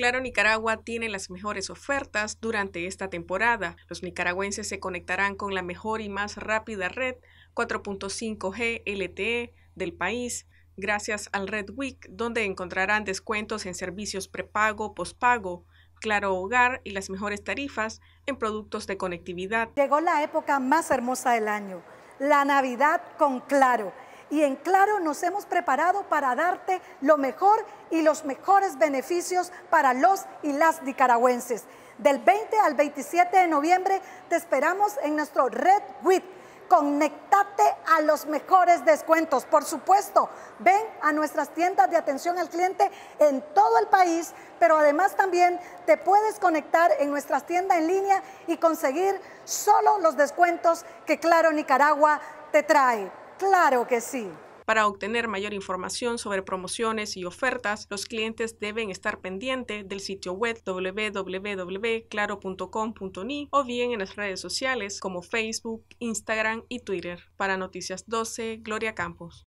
Claro Nicaragua tiene las mejores ofertas durante esta temporada. Los nicaragüenses se conectarán con la mejor y más rápida red 4.5G LTE del país gracias al Red Week, donde encontrarán descuentos en servicios prepago, pospago, Claro Hogar y las mejores tarifas en productos de conectividad. Llegó la época más hermosa del año, la Navidad con Claro y en claro nos hemos preparado para darte lo mejor y los mejores beneficios para los y las nicaragüenses. Del 20 al 27 de noviembre te esperamos en nuestro Red WIT. Conectate a los mejores descuentos. Por supuesto, ven a nuestras tiendas de atención al cliente en todo el país, pero además también te puedes conectar en nuestras tiendas en línea y conseguir solo los descuentos que Claro Nicaragua te trae. Claro que sí. Para obtener mayor información sobre promociones y ofertas, los clientes deben estar pendientes del sitio web www.claro.com.ni o bien en las redes sociales como Facebook, Instagram y Twitter. Para Noticias 12, Gloria Campos.